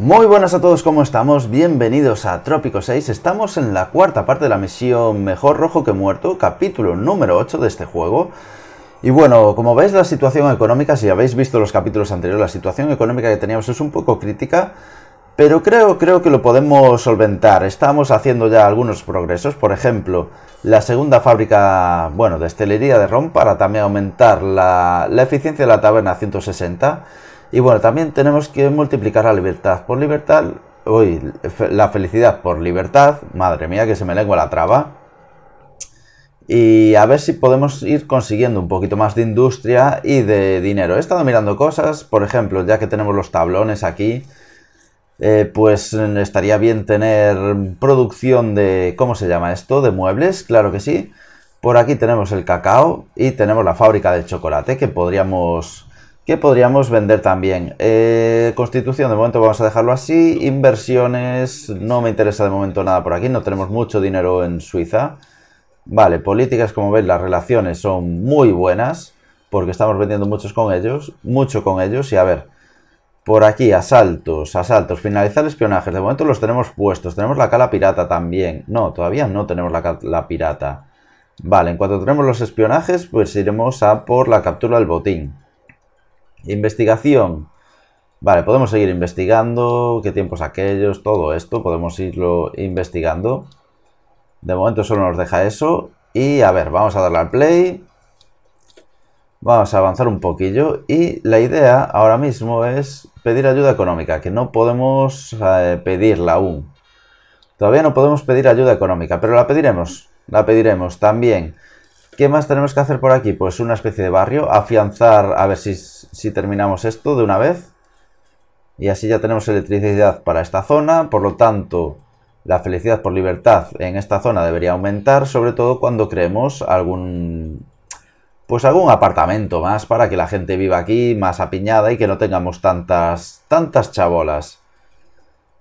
Muy buenas a todos, ¿cómo estamos? Bienvenidos a Trópico 6. Estamos en la cuarta parte de la misión Mejor Rojo que Muerto, capítulo número 8 de este juego. Y bueno, como veis la situación económica, si habéis visto los capítulos anteriores, la situación económica que teníamos es un poco crítica, pero creo, creo que lo podemos solventar. Estamos haciendo ya algunos progresos, por ejemplo, la segunda fábrica, bueno, de estelería de ROM para también aumentar la, la eficiencia de la taberna a 160 y bueno, también tenemos que multiplicar la libertad por libertad, uy, la felicidad por libertad, madre mía que se me lengua la traba. Y a ver si podemos ir consiguiendo un poquito más de industria y de dinero. He estado mirando cosas, por ejemplo, ya que tenemos los tablones aquí, eh, pues estaría bien tener producción de, ¿cómo se llama esto? De muebles, claro que sí. Por aquí tenemos el cacao y tenemos la fábrica de chocolate que podríamos que podríamos vender también. Eh, constitución, de momento vamos a dejarlo así. Inversiones, no me interesa de momento nada por aquí, no tenemos mucho dinero en Suiza. Vale, políticas, como veis, las relaciones son muy buenas, porque estamos vendiendo muchos con ellos, mucho con ellos, y a ver, por aquí, asaltos, asaltos, finalizar espionajes, de momento los tenemos puestos, tenemos la cala pirata también, no, todavía no tenemos la cala pirata. Vale, en cuanto tenemos los espionajes, pues iremos a por la captura del botín. Investigación. Vale, podemos seguir investigando, qué tiempos aquellos, todo esto, podemos irlo investigando. De momento solo nos deja eso. Y a ver, vamos a darle al play. Vamos a avanzar un poquillo. Y la idea ahora mismo es pedir ayuda económica, que no podemos eh, pedirla aún. Todavía no podemos pedir ayuda económica, pero la pediremos. La pediremos también. ¿Qué más tenemos que hacer por aquí? Pues una especie de barrio, afianzar, a ver si, terminamos esto de una vez. Y así ya tenemos electricidad para esta zona, por lo tanto, la felicidad por libertad en esta zona debería aumentar, sobre todo cuando creemos algún pues algún apartamento más para que la gente viva aquí más apiñada y que no tengamos tantas tantas chabolas.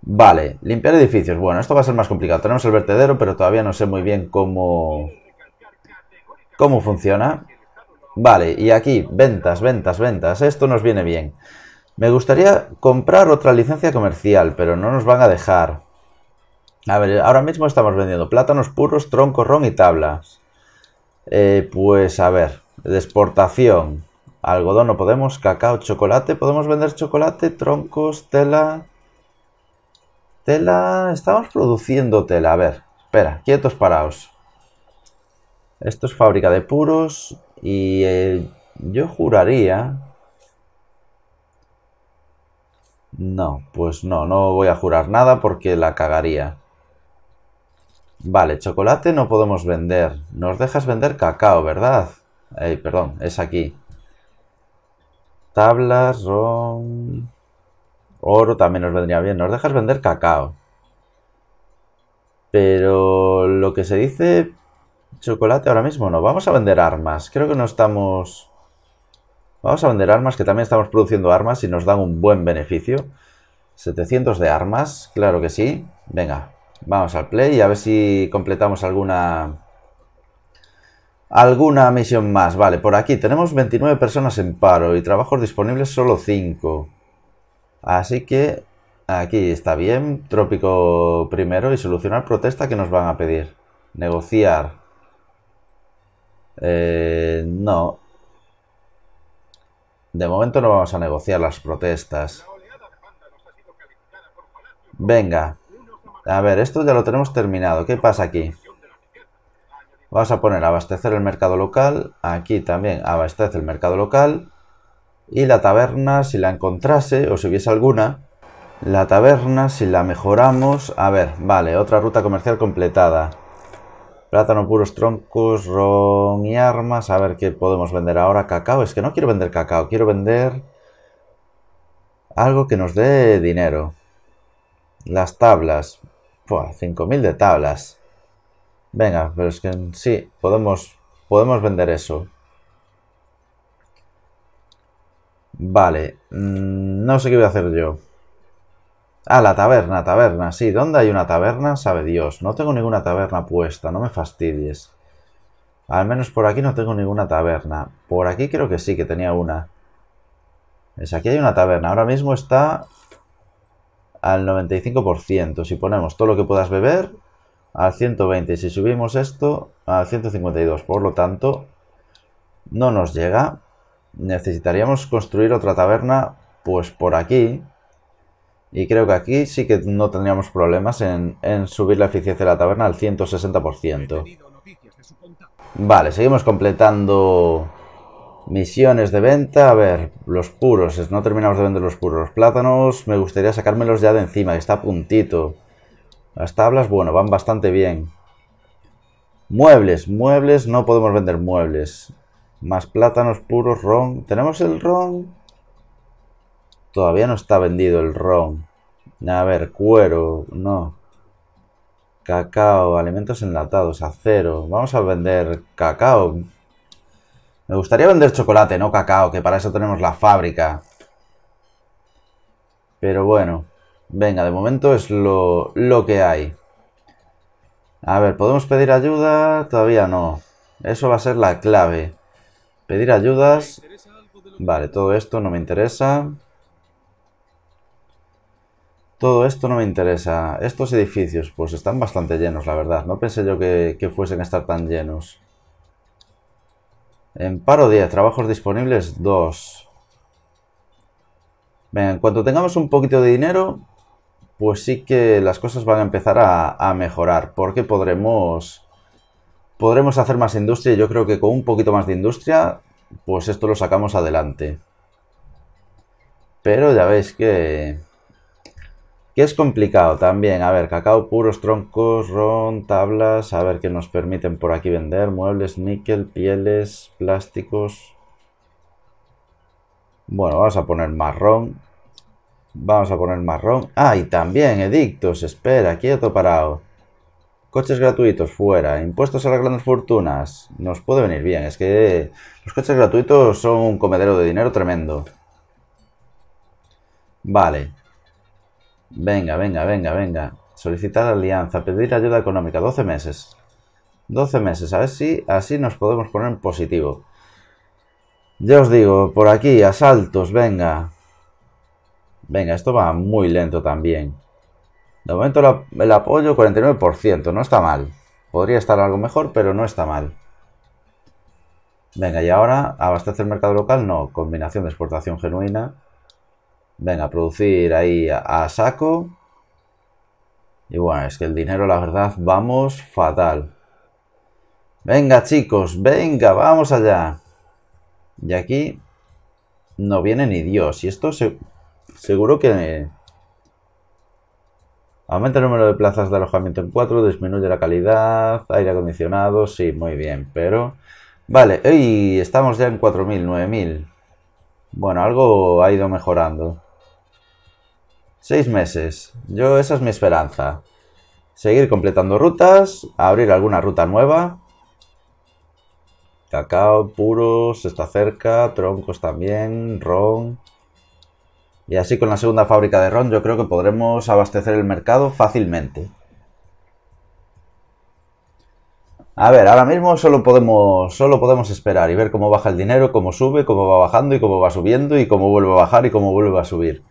Vale, limpiar edificios. Bueno, esto va a ser más complicado. Tenemos el vertedero, pero todavía no sé muy bien cómo ¿Cómo funciona? Vale, y aquí, ventas, ventas, ventas. Esto nos viene bien. Me gustaría comprar otra licencia comercial, pero no nos van a dejar. A ver, ahora mismo estamos vendiendo plátanos puros, troncos, ron y tablas. Eh, pues a ver, de exportación. Algodón no podemos, cacao, chocolate. ¿Podemos vender chocolate, troncos, tela? Tela... Estamos produciendo tela. A ver, espera, quietos paraos. Esto es fábrica de puros y eh, yo juraría... No, pues no, no voy a jurar nada porque la cagaría. Vale, chocolate no podemos vender. Nos dejas vender cacao, ¿verdad? Ey, eh, perdón, es aquí. Tablas, ron... Oro también nos vendría bien. Nos dejas vender cacao. Pero lo que se dice Chocolate ahora mismo no. Vamos a vender armas. Creo que no estamos... Vamos a vender armas, que también estamos produciendo armas y nos dan un buen beneficio. 700 de armas, claro que sí. Venga, vamos al play y a ver si completamos alguna... Alguna misión más. Vale, por aquí tenemos 29 personas en paro y trabajos disponibles solo 5. Así que aquí está bien. Trópico primero y solucionar protesta que nos van a pedir. Negociar. Eh, no. De momento no vamos a negociar las protestas. Venga. A ver, esto ya lo tenemos terminado. ¿Qué pasa aquí? Vamos a poner abastecer el mercado local. Aquí también abastece el mercado local. Y la taberna, si la encontrase o si hubiese alguna. La taberna, si la mejoramos. A ver, vale, otra ruta comercial completada. Plátano, puros troncos, ron y armas. A ver qué podemos vender ahora. Cacao. Es que no quiero vender cacao. Quiero vender algo que nos dé dinero. Las tablas. 5.000 de tablas. Venga, pero es que sí, podemos, podemos vender eso. Vale. Mm, no sé qué voy a hacer yo. Ah, la taberna, taberna, sí. ¿Dónde hay una taberna? Sabe Dios. No tengo ninguna taberna puesta, no me fastidies. Al menos por aquí no tengo ninguna taberna. Por aquí creo que sí, que tenía una. Es aquí hay una taberna. Ahora mismo está al 95%. Si ponemos todo lo que puedas beber, al 120. Si subimos esto, al 152. Por lo tanto, no nos llega. Necesitaríamos construir otra taberna, pues por aquí. Y creo que aquí sí que no tendríamos problemas en, subir la eficiencia de la taberna al 160%. Vale, seguimos completando misiones de venta. A ver, los puros. No terminamos de vender los puros. Los plátanos me gustaría sacármelos ya de encima, que está a puntito. Las tablas, bueno, van bastante bien. Muebles, muebles, no podemos vender muebles. Más plátanos puros, ron. ¿Tenemos el ron? Todavía no está vendido el ron. A ver, cuero, no. Cacao, alimentos enlatados, acero. Vamos a vender cacao. Me gustaría vender chocolate, no cacao, que para eso tenemos la fábrica. Pero bueno, venga, de momento es lo, lo que hay. A ver, ¿podemos pedir ayuda? Todavía no. Eso va a ser la clave. Pedir ayudas. Vale, todo esto no me interesa todo esto no me interesa. Estos edificios, pues están bastante llenos, la verdad. No pensé yo que, fuesen a estar tan llenos. En paro 10, trabajos disponibles 2. Venga, en cuanto tengamos un poquito de dinero, pues sí que las cosas van a empezar a, a mejorar. Porque podremos, podremos hacer más industria. Yo creo que con un poquito más de industria, pues esto lo sacamos adelante. Pero ya veis que que es complicado también. A ver, cacao puros, troncos, ron, tablas. A ver qué nos permiten por aquí vender. Muebles, níquel, pieles, plásticos. Bueno, vamos a poner marrón. Vamos a poner marrón. Ah, y también edictos. Espera, quieto parado. Coches gratuitos, fuera. Impuestos a las grandes fortunas. Nos puede venir bien. Es que los coches gratuitos son un comedero de dinero tremendo. Vale. Venga, venga, venga, venga. Solicitar alianza, pedir ayuda económica, 12 meses. 12 meses, a ver si así nos podemos poner en positivo. Ya os digo, por aquí, asaltos, venga. Venga, esto va muy lento también. De momento el, apoyo 49%, no está mal. Podría estar algo mejor, pero no está mal. Venga, y ahora abastecer el mercado local, no. Combinación de exportación genuina. Venga, producir ahí a, saco. Y bueno, es que el dinero, la verdad, vamos fatal. Venga, chicos, venga, vamos allá. Y aquí no viene ni Dios. Y esto seguro que... Aumenta el número de plazas de alojamiento en 4, disminuye la calidad, aire acondicionado, sí, muy bien, pero... Vale, y estamos ya en 4.000, 9.000. Bueno, algo ha ido mejorando. Seis meses. Yo, esa es mi esperanza. Seguir completando rutas, abrir alguna ruta nueva. Cacao, puros, está cerca, troncos también, ron. Y así con la segunda fábrica de ron yo creo que podremos abastecer el mercado fácilmente. A ver, ahora mismo solo podemos, solo podemos esperar y ver cómo baja el dinero, cómo sube, cómo va bajando y cómo va subiendo y cómo vuelve a bajar y cómo vuelve a subir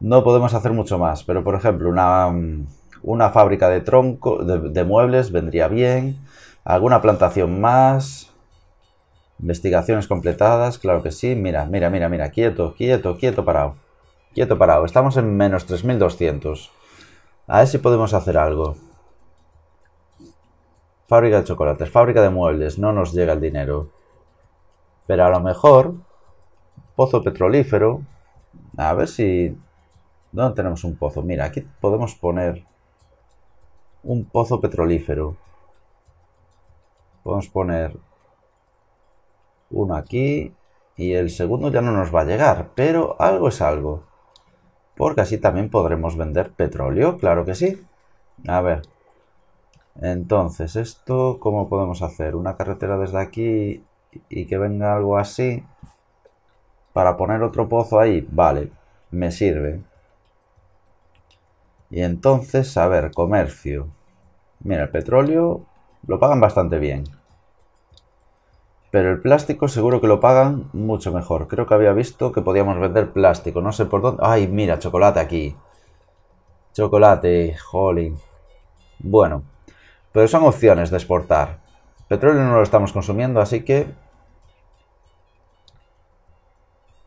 no podemos hacer mucho más, pero por ejemplo, una, mm, una fábrica de tronco, de, muebles vendría bien, alguna plantación más, investigaciones completadas, claro que sí, mira, mira, mira, mira, quieto, quieto, quieto, parado, quieto, parado, estamos en menos 3200, a ver si podemos hacer algo. Fábrica de chocolates, fábrica de muebles, no nos llega el dinero. Pero a lo mejor, pozo petrolífero, a ver si ¿Dónde tenemos un pozo? Mira, aquí podemos poner un pozo petrolífero. Podemos poner uno aquí y el segundo ya no nos va a llegar, pero algo es algo. Porque así también podremos vender petróleo, claro que sí. A ver. Entonces, esto, ¿cómo podemos hacer? Una carretera desde aquí y que venga algo así para poner otro pozo ahí. Vale, me sirve. Y entonces, a ver, comercio. Mira, el petróleo lo pagan bastante bien. Pero el plástico seguro que lo pagan mucho mejor. Creo que había visto que podíamos vender plástico. No sé por dónde. ¡Ay, mira! Chocolate aquí. Chocolate, jolín. Bueno, pero son opciones de exportar. Petróleo no lo estamos consumiendo, así que...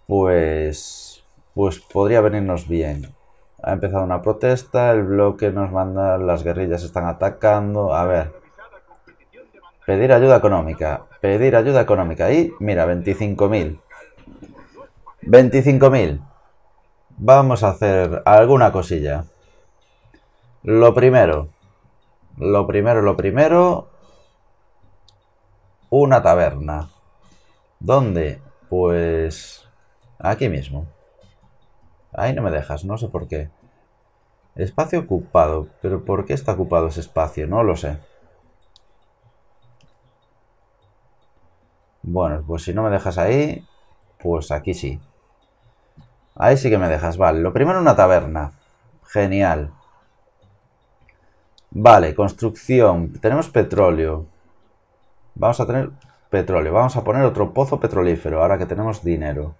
Pues... Pues podría venirnos bien ha empezado una protesta, el bloque nos manda, las guerrillas están atacando, a ver. Pedir ayuda económica, pedir ayuda económica. Y mira, 25.000. 25.000. Vamos a hacer alguna cosilla. Lo primero, lo primero, lo primero, una taberna. ¿Dónde? Pues aquí mismo. Ahí no me dejas, no sé por qué. Espacio ocupado. Pero ¿por qué está ocupado ese espacio? No lo sé. Bueno, pues si no me dejas ahí, pues aquí sí. Ahí sí que me dejas. Vale, lo primero una taberna. Genial. Vale, construcción. Tenemos petróleo. Vamos a tener petróleo. Vamos a poner otro pozo petrolífero ahora que tenemos dinero.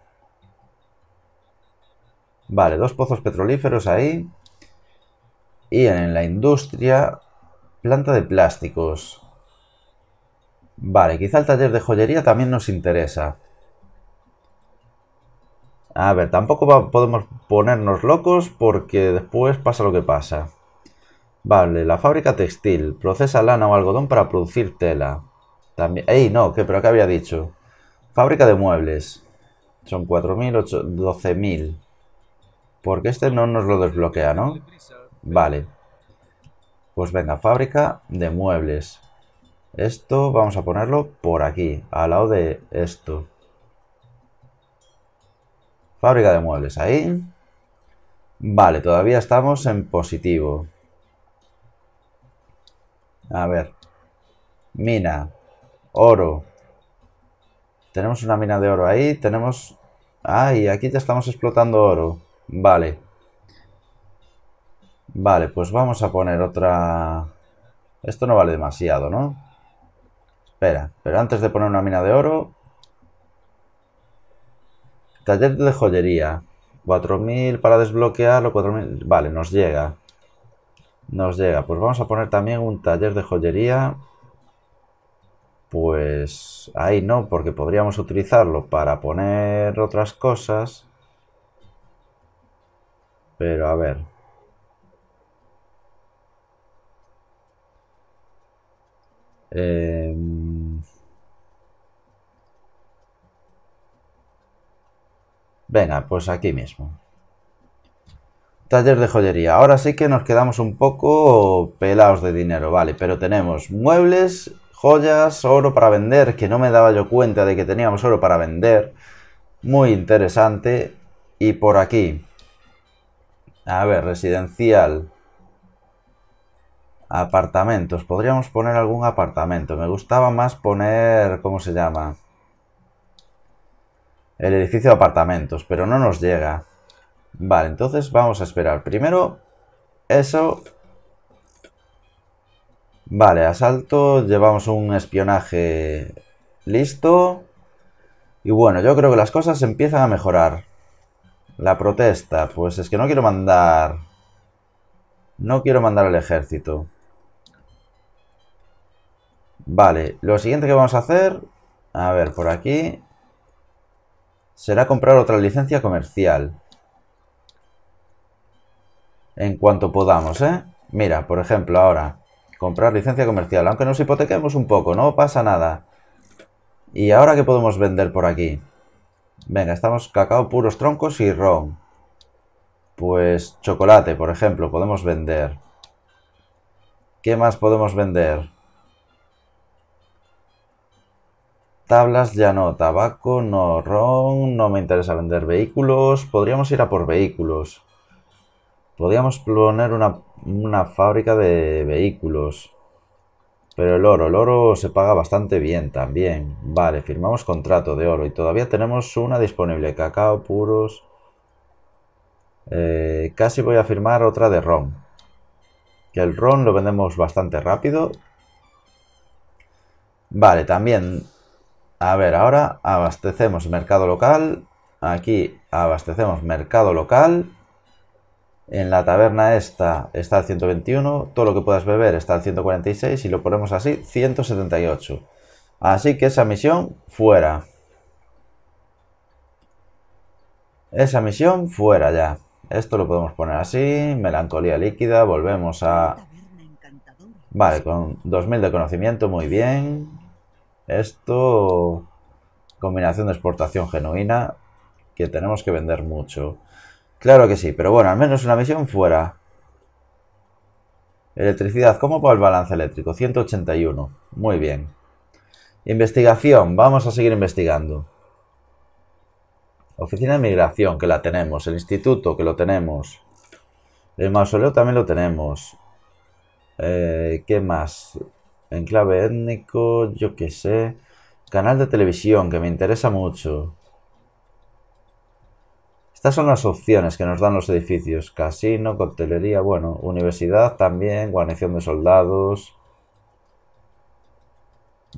Vale, dos pozos petrolíferos ahí. Y en la industria, planta de plásticos. Vale, quizá el taller de joyería también nos interesa. A ver, tampoco podemos ponernos locos porque después pasa lo que pasa. Vale, la fábrica textil procesa lana o algodón para producir tela. También, ¡Ey, no! ¿Qué? ¿Pero qué había dicho? Fábrica de muebles. Son 4.000, 12.000. Porque este no nos lo desbloquea, ¿no? Vale. Pues venga, fábrica de muebles. Esto vamos a ponerlo por aquí, al lado de esto. Fábrica de muebles, ahí. Vale, todavía estamos en positivo. A ver. Mina. Oro. Tenemos una mina de oro ahí. Tenemos... Ah, aquí ya estamos explotando oro. Vale. Vale, pues vamos a poner otra... Esto no vale demasiado, ¿no? Espera, pero antes de poner una mina de oro... Taller de joyería. 4.000 para desbloquearlo, 4.000... Vale, nos llega. Nos llega. Pues vamos a poner también un taller de joyería. Pues ahí no, porque podríamos utilizarlo para poner otras cosas. Pero a ver. Em, venga, pues aquí mismo. Taller de joyería. Ahora sí que nos quedamos un poco pelados de dinero, vale. Pero tenemos muebles, joyas, oro para vender, que no me daba yo cuenta de que teníamos oro para vender. Muy interesante. Y por aquí, a ver, residencial. Apartamentos. Podríamos poner algún apartamento. Me gustaba más poner... ¿Cómo se llama? El edificio de apartamentos, pero no nos llega. Vale, entonces vamos a esperar. Primero, eso. Vale, asalto. Llevamos un espionaje listo. Y bueno, yo creo que las cosas empiezan a mejorar. La protesta. Pues es que no quiero mandar... No quiero mandar al ejército. Vale, lo siguiente que vamos a hacer... A ver, por aquí... Será comprar otra licencia comercial. En cuanto podamos, ¿eh? Mira, por ejemplo, ahora... Comprar licencia comercial. Aunque nos hipotequemos un poco, no pasa nada. ¿Y ahora qué podemos vender por aquí? Venga, estamos cacao puros troncos y ron. Pues chocolate, por ejemplo, podemos vender. ¿Qué más podemos vender? Tablas ya no, tabaco, no, ron, no me interesa vender vehículos. Podríamos ir a por vehículos. Podríamos poner una, una fábrica de vehículos. Pero el oro, el oro se paga bastante bien también. Vale, firmamos contrato de oro y todavía tenemos una disponible. Cacao, puros. Eh, casi voy a firmar otra de ron. Que el ron lo vendemos bastante rápido. Vale, también. A ver, ahora abastecemos mercado local. Aquí abastecemos mercado local. En la taberna esta está al 121, todo lo que puedas beber está al 146 y lo ponemos así, 178. Así que esa misión fuera. Esa misión fuera ya. Esto lo podemos poner así, melancolía líquida, volvemos a... Vale, con 2000 de conocimiento, muy bien. Esto... Combinación de exportación genuina, que tenemos que vender mucho. Claro que sí, pero bueno, al menos una misión fuera. Electricidad, ¿cómo va el balance eléctrico? 181. Muy bien. Investigación, vamos a seguir investigando. Oficina de Migración, que la tenemos. El instituto, que lo tenemos. El mausoleo también lo tenemos. Eh, ¿Qué más? Enclave étnico, yo qué sé. Canal de televisión, que me interesa mucho. Estas son las opciones que nos dan los edificios. Casino, coctelería, bueno, universidad también, guarnición de soldados.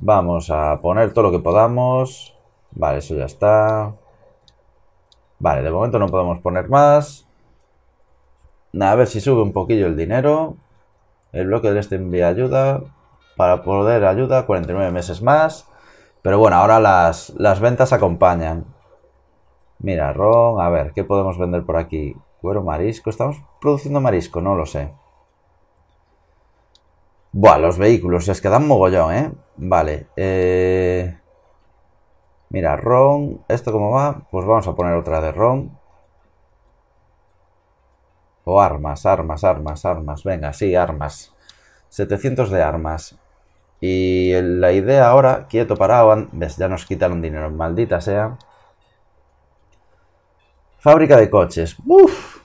Vamos a poner todo lo que podamos. Vale, eso ya está. Vale, de momento no podemos poner más. A ver si sube un poquillo el dinero. El bloque del este envía ayuda. Para poder ayuda, 49 meses más. Pero bueno, ahora las, las ventas acompañan. Mira, ron, a ver, ¿qué podemos vender por aquí? Cuero, marisco. ¿Estamos produciendo marisco? No lo sé. Buah, los vehículos, es que dan mogollón, ¿eh? Vale. Eh, mira, ron. ¿Esto cómo va? Pues vamos a poner otra de ron. O armas, armas, armas, armas. Venga, sí, armas. 700 de armas. Y la idea ahora, quieto parado, ves, ya nos quitaron dinero, maldita sea. Fábrica de coches. Uf.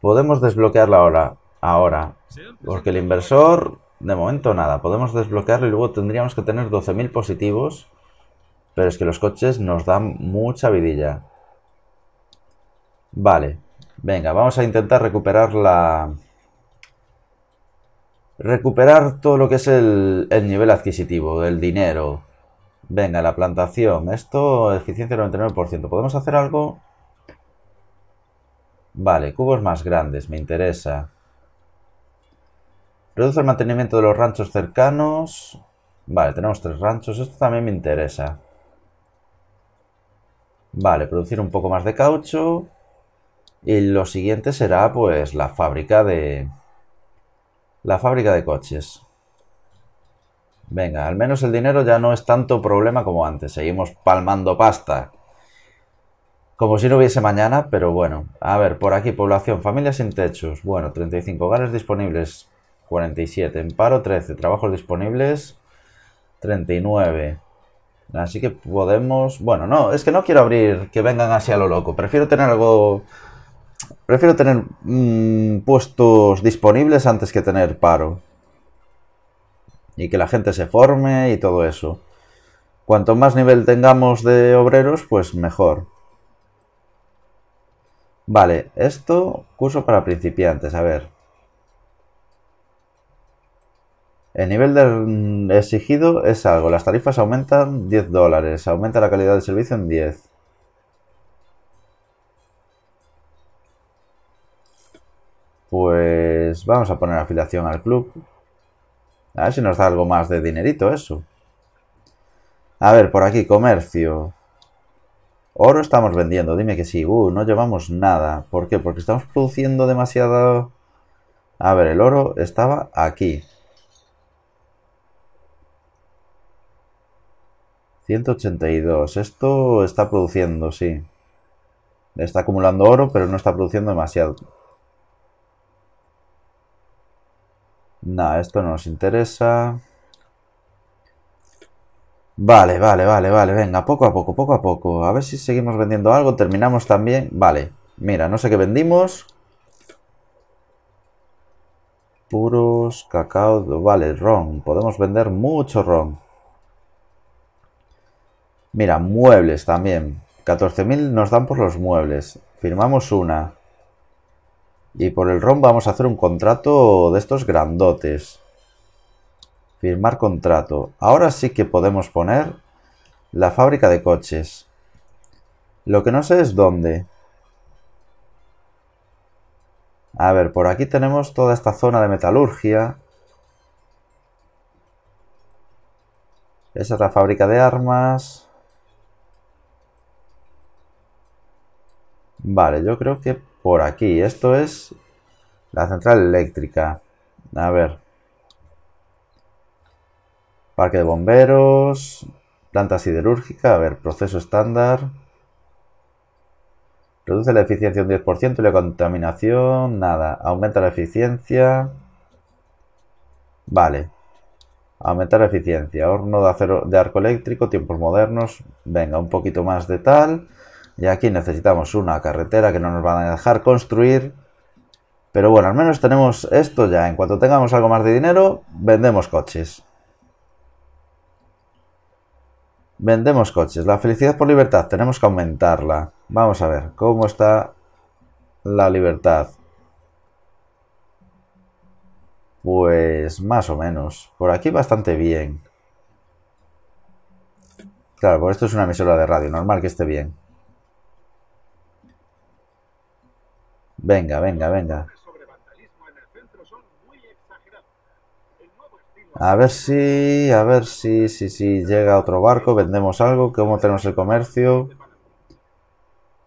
Podemos desbloquearla ahora. Ahora. Porque el inversor, de momento nada. Podemos desbloquearlo y luego tendríamos que tener 12.000 positivos. Pero es que los coches nos dan mucha vidilla. Vale. Venga, vamos a intentar recuperar la... Recuperar todo lo que es el, el nivel adquisitivo, el dinero. Venga, la plantación. Esto, eficiencia 99%. ¿Podemos hacer algo? Vale, cubos más grandes, me interesa. Reduce el mantenimiento de los ranchos cercanos. Vale, tenemos tres ranchos. Esto también me interesa. Vale, producir un poco más de caucho. Y lo siguiente será, pues, la fábrica de... La fábrica de coches. Venga, al menos el dinero ya no es tanto problema como antes. Seguimos palmando pasta. Como si no hubiese mañana, pero bueno. A ver, por aquí, población, familias sin techos. Bueno, 35 hogares disponibles, 47. En paro, 13. Trabajos disponibles, 39. Así que podemos... Bueno, no, es que no quiero abrir que vengan así a lo loco. Prefiero tener algo... Prefiero tener mm, puestos disponibles antes que tener paro. Y que la gente se forme y todo eso. Cuanto más nivel tengamos de obreros, pues mejor. Vale, esto, curso para principiantes, a ver. El nivel mm, exigido es algo, las tarifas aumentan 10 dólares, aumenta la calidad del servicio en 10. Pues vamos a poner afiliación al club. A ver si nos da algo más de dinerito eso. A ver, por aquí, comercio. Oro estamos vendiendo, dime que sí. Uh, no llevamos nada. ¿Por qué? Porque estamos produciendo demasiado... A ver, el oro estaba aquí. 182. Esto está produciendo, sí. Está acumulando oro, pero no está produciendo demasiado. Nada, esto no nos interesa. Vale, vale, vale, vale, venga, poco a poco, poco a poco. A ver si seguimos vendiendo algo, terminamos también. Vale, mira, no sé qué vendimos. Puros, cacao, vale, ron. Podemos vender mucho ron. Mira, muebles también. 14.000 nos dan por los muebles. Firmamos una. Y por el ron vamos a hacer un contrato de estos grandotes. Firmar contrato. Ahora sí que podemos poner la fábrica de coches. Lo que no sé es dónde. A ver, por aquí tenemos toda esta zona de metalurgia. Esa es la fábrica de armas. Vale, yo creo que por aquí. Esto es la central eléctrica. A ver. Parque de bomberos, planta siderúrgica, a ver, proceso estándar. Reduce la eficiencia un 10% y la contaminación, nada. Aumenta la eficiencia. Vale. Aumenta la eficiencia. Horno de acero de arco eléctrico, tiempos modernos. Venga, un poquito más de tal. Y aquí necesitamos una carretera que no nos van a dejar construir. Pero bueno, al menos tenemos esto ya. En cuanto tengamos algo más de dinero, vendemos coches. Vendemos coches. La felicidad por libertad tenemos que aumentarla. Vamos a ver cómo está la libertad. Pues más o menos. Por aquí bastante bien. Claro, por esto es una emisora de radio. Normal que esté bien. Venga, venga, venga. A ver si, a ver si, si, si llega otro barco, vendemos algo, cómo tenemos el comercio.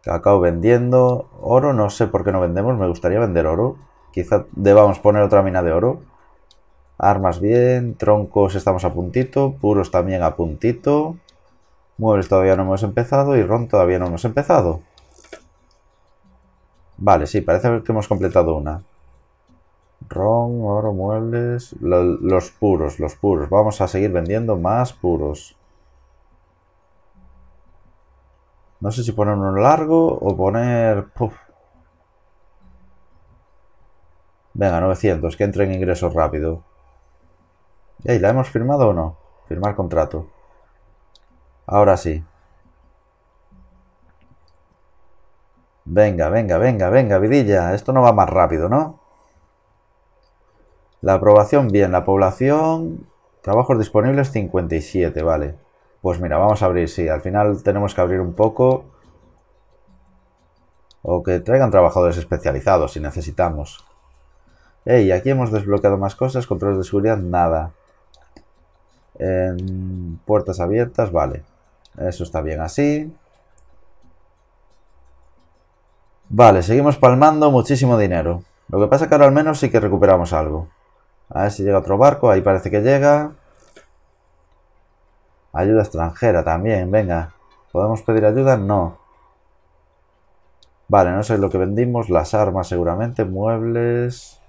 Cacao vendiendo. Oro, no sé por qué no vendemos, me gustaría vender oro. Quizá debamos poner otra mina de oro. Armas bien, troncos estamos a puntito, puros también a puntito. Muebles todavía no hemos empezado y ron todavía no hemos empezado. Vale, sí, parece que hemos completado una. Ron, oro, muebles. los puros, los puros. Vamos a seguir vendiendo más puros. No sé si poner uno largo o poner... Venga, 900, que entre en ingresos rápido. ¿Y ahí, la hemos firmado o no? Firmar contrato. Ahora sí. Venga, venga, venga, venga, vidilla. Esto no va más rápido, ¿no? La aprobación, bien. La población, trabajos disponibles 57, vale. Pues mira, vamos a abrir, sí. Al final tenemos que abrir un poco. O que traigan trabajadores especializados si necesitamos. Ey, aquí hemos desbloqueado más cosas. Controles de seguridad, nada. puertas abiertas, vale. Eso está bien así. Vale, seguimos palmando muchísimo dinero. Lo que pasa es que ahora al menos sí que recuperamos algo. A ver si llega otro barco. Ahí parece que llega. Ayuda extranjera también, venga. ¿Podemos pedir ayuda? No. Vale, no sé lo que vendimos. Las armas seguramente, muebles.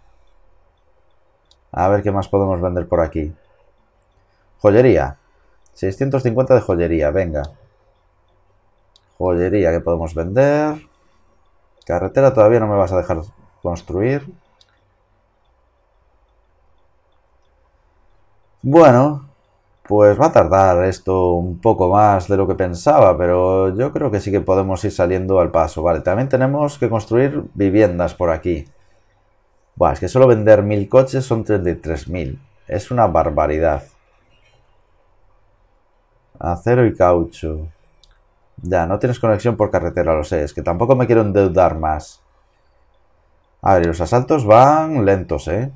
A ver qué más podemos vender por aquí. Joyería. 650 de joyería, venga. Joyería que podemos vender. Carretera todavía no me vas a dejar construir. Bueno, pues va a tardar esto un poco más de lo que pensaba, pero yo creo que sí que podemos ir saliendo al paso. Vale, también tenemos que construir viviendas por aquí. Buah, es que solo vender mil coches son 33.000. Es una barbaridad. Acero y caucho. Ya, no tienes conexión por carretera, lo sé. Es que tampoco me quiero endeudar más. A ver, los asaltos van lentos, ¿eh?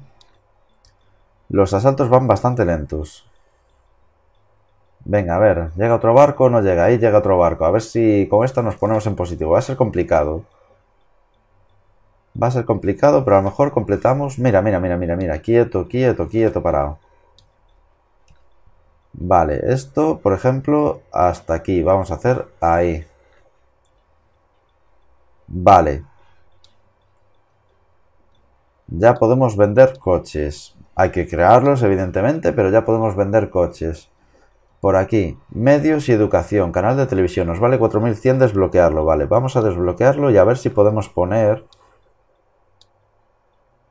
Los asaltos van bastante lentos. Venga, a ver, llega otro barco, no llega, ahí llega otro barco. A ver si con esta nos ponemos en positivo. Va a ser complicado. Va a ser complicado, pero a lo mejor completamos... Mira, mira, mira, mira, mira. Quieto, quieto, quieto, parado. Vale, esto, por ejemplo, hasta aquí. Vamos a hacer ahí. Vale. Ya podemos vender coches. Hay que crearlos, evidentemente, pero ya podemos vender coches. Por aquí, medios y educación, canal de televisión, nos vale 4100 desbloquearlo, vale. Vamos a desbloquearlo y a ver si podemos poner...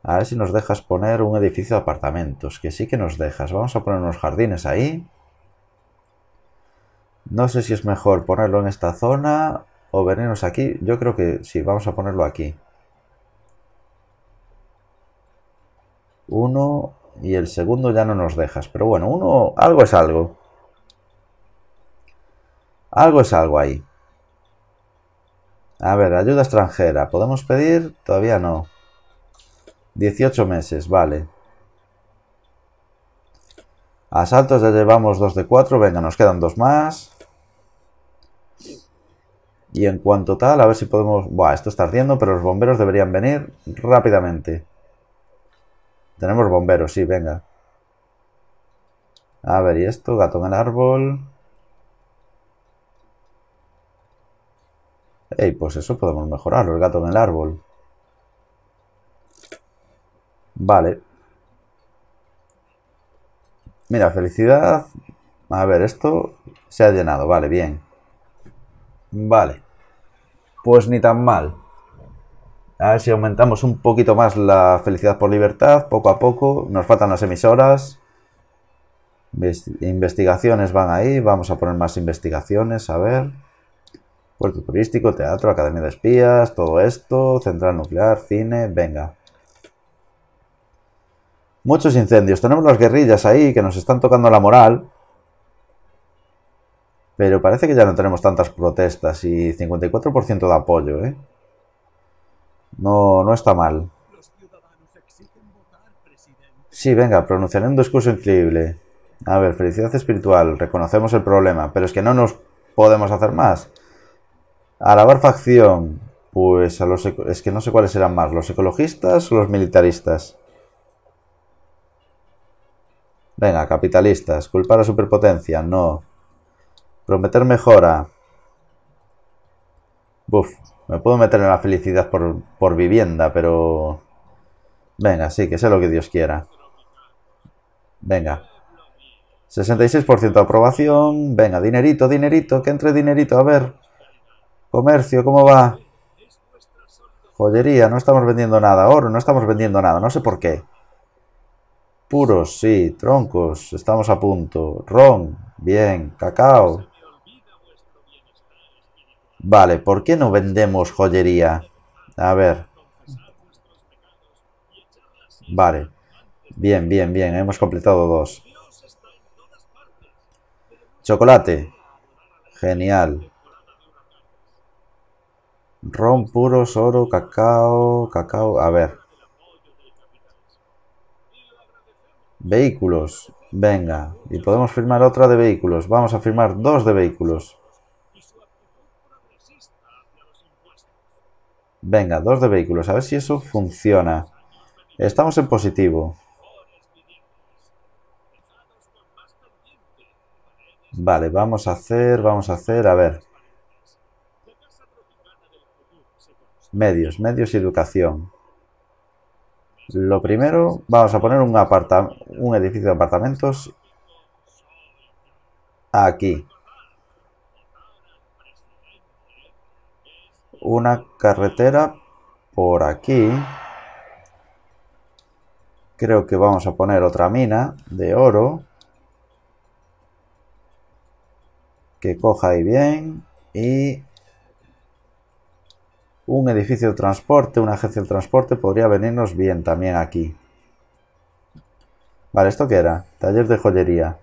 A ver si nos dejas poner un edificio de apartamentos, que sí que nos dejas. Vamos a poner unos jardines ahí. No sé si es mejor ponerlo en esta zona o venirnos aquí. Yo creo que sí, vamos a ponerlo aquí. Uno, y el segundo ya no nos dejas. Pero bueno, uno, algo es algo. Algo es algo ahí. A ver, ayuda extranjera. ¿Podemos pedir? Todavía no. 18 meses, vale. Asaltos ya llevamos dos de cuatro. Venga, nos quedan dos más. Y en cuanto tal, a ver si podemos... Buah, esto está ardiendo, pero los bomberos deberían venir rápidamente. Tenemos bomberos, sí, venga. A ver, ¿y esto? Gato en el árbol. Ey, pues eso podemos mejorarlo, el gato en el árbol. Vale. Mira, felicidad. A ver, esto se ha llenado, vale, bien. Vale. Pues ni tan mal. A ver si aumentamos un poquito más la felicidad por libertad, poco a poco. Nos faltan las emisoras. Investigaciones van ahí. Vamos a poner más investigaciones, a ver. Puerto turístico, teatro, academia de espías, todo esto. Central nuclear, cine, venga. Muchos incendios. Tenemos las guerrillas ahí que nos están tocando la moral. Pero parece que ya no tenemos tantas protestas y 54% de apoyo, ¿eh? No, no está mal. Sí, venga, pronunciaré un discurso increíble. A ver, felicidad espiritual, reconocemos el problema, pero es que no nos podemos hacer más. Alabar facción, pues a los es que no sé cuáles serán más, los ecologistas o los militaristas. Venga, capitalistas, culpar a superpotencia, no. Prometer mejora. Buf, me puedo meter en la felicidad por, por vivienda, pero... Venga, sí, que sea lo que Dios quiera. Venga. 66% de aprobación. Venga, dinerito, dinerito, que entre dinerito. A ver. Comercio, ¿cómo va? Joyería, no estamos vendiendo nada. Oro, no estamos vendiendo nada. No sé por qué. Puros, sí. Troncos, estamos a punto. Ron, bien. Cacao, Vale, ¿por qué no vendemos joyería? A ver. Vale. Bien, bien, bien. Hemos completado dos. Chocolate. Genial. Ron puro, oro, cacao, cacao. A ver. Vehículos. Venga. Y podemos firmar otra de vehículos. Vamos a firmar dos de vehículos. Venga, dos de vehículos. A ver si eso funciona. Estamos en positivo. Vale, vamos a hacer, vamos a hacer, a ver. Medios, medios y educación. Lo primero, vamos a poner un, aparta un edificio de apartamentos aquí. una carretera por aquí. Creo que vamos a poner otra mina de oro. Que coja ahí bien. Y un edificio de transporte, una agencia de transporte podría venirnos bien también aquí. Vale, ¿esto qué era? Taller de joyería.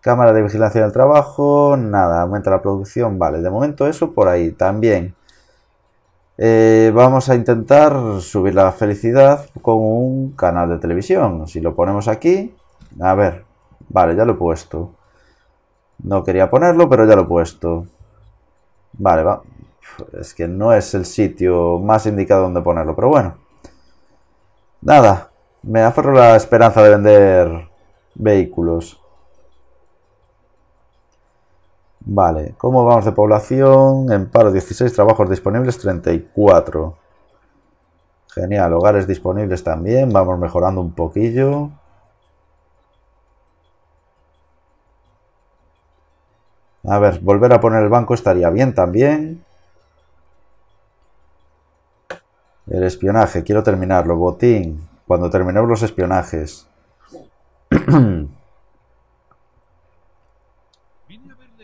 Cámara de vigilancia del trabajo, nada, aumenta la producción, vale, de momento eso por ahí también. Eh, vamos a intentar subir la felicidad con un canal de televisión. Si lo ponemos aquí, a ver, vale, ya lo he puesto. No quería ponerlo, pero ya lo he puesto. Vale, va. Es que no es el sitio más indicado donde ponerlo, pero bueno. Nada, me aferro la esperanza de vender vehículos. Vale, ¿cómo vamos de población? En paro 16, trabajos disponibles 34. Genial, hogares disponibles también, vamos mejorando un poquillo. A ver, volver a poner el banco estaría bien también. El espionaje, quiero terminarlo. Botín, cuando terminemos los espionajes.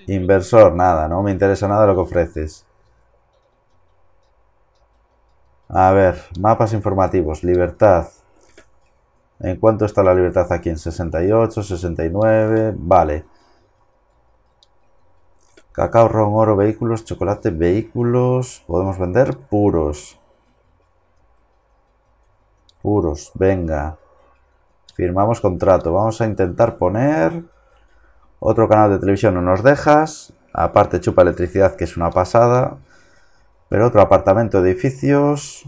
Inversor, nada, no me interesa nada lo que ofreces. A ver, mapas informativos, libertad. ¿En cuánto está la libertad aquí? En 68, 69, vale. Cacao, ron, oro, vehículos, chocolate, vehículos. Podemos vender puros. Puros, venga. Firmamos contrato. Vamos a intentar poner otro canal de televisión no nos dejas. Aparte chupa electricidad, que es una pasada. Pero otro apartamento, de edificios...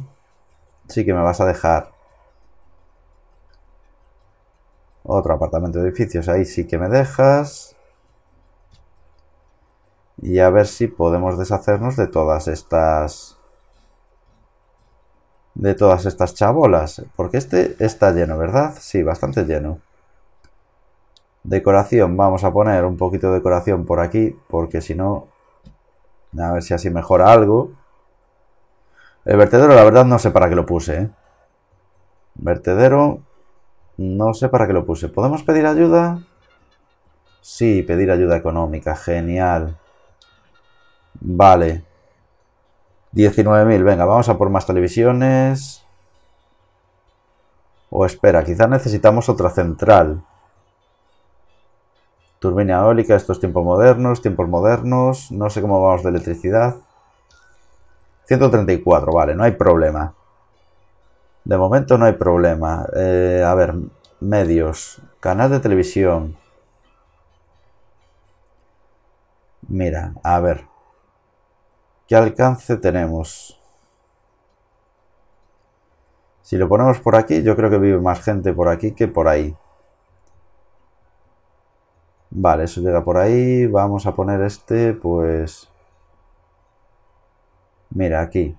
Sí que me vas a dejar. Otro apartamento, de edificios, ahí sí que me dejas. Y a ver si podemos deshacernos de todas estas... De todas estas chabolas. Porque este está lleno, ¿verdad? Sí, bastante lleno. Decoración, vamos a poner un poquito de decoración por aquí, porque si no, a ver si así mejora algo. El vertedero, la verdad, no sé para qué lo puse. ¿eh? Vertedero, no sé para qué lo puse. ¿Podemos pedir ayuda? Sí, pedir ayuda económica, genial. Vale. 19.000, venga, vamos a por más televisiones. O espera, quizá necesitamos otra central. Turbina eólica, estos tiempos modernos, tiempos modernos, no sé cómo vamos de electricidad. 134, vale, no hay problema. De momento no hay problema. Eh, a ver, medios, canal de televisión. Mira, a ver. ¿Qué alcance tenemos? Si lo ponemos por aquí, yo creo que vive más gente por aquí que por ahí. Vale, eso llega por ahí. Vamos a poner este, pues... Mira, aquí.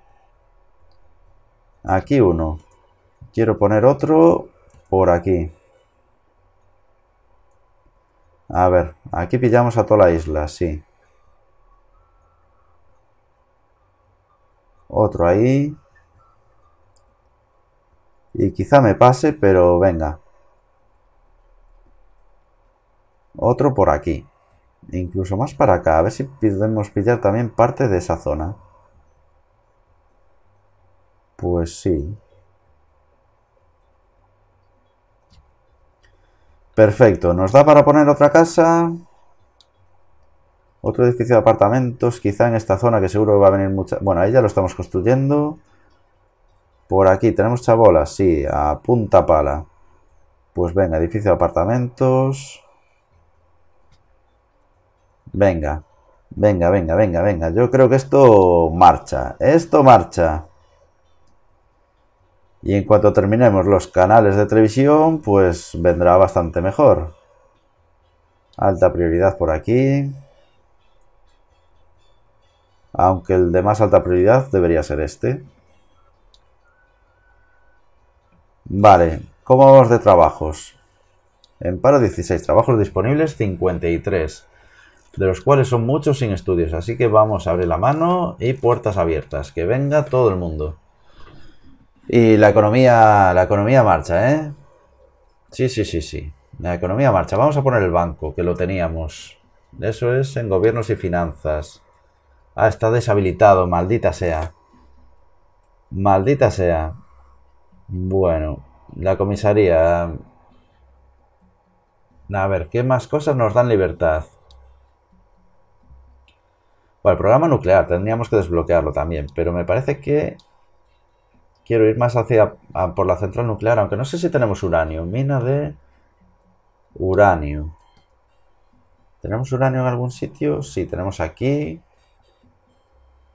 Aquí uno. Quiero poner otro por aquí. A ver, aquí pillamos a toda la isla, sí. Otro ahí. Y quizá me pase, pero venga. Otro por aquí. Incluso más para acá, a ver si podemos pillar también parte de esa zona. Pues sí. Perfecto, nos da para poner otra casa. Otro edificio de apartamentos, quizá en esta zona que seguro va a venir mucha... Bueno, ahí ya lo estamos construyendo. Por aquí tenemos chabolas, sí, a punta pala. Pues venga, edificio de apartamentos. Venga, venga, venga, venga, venga. Yo creo que esto marcha. Esto marcha. Y en cuanto terminemos los canales de televisión, pues vendrá bastante mejor. Alta prioridad por aquí. Aunque el de más alta prioridad debería ser este. Vale, ¿cómo vamos de trabajos? En paro 16, trabajos disponibles 53 de los cuales son muchos sin estudios. Así que vamos a abrir la mano y puertas abiertas, que venga todo el mundo. Y la economía, la economía marcha, ¿eh? Sí, sí, sí, sí. La economía marcha. Vamos a poner el banco, que lo teníamos. Eso es en gobiernos y finanzas. Ah, está deshabilitado, maldita sea. Maldita sea. Bueno, la comisaría. A ver, ¿qué más cosas nos dan libertad? Bueno, el programa nuclear, tendríamos que desbloquearlo también, pero me parece que quiero ir más hacia por la central nuclear, aunque no sé si tenemos uranio. Mina de uranio. ¿Tenemos uranio en algún sitio? Sí, tenemos aquí.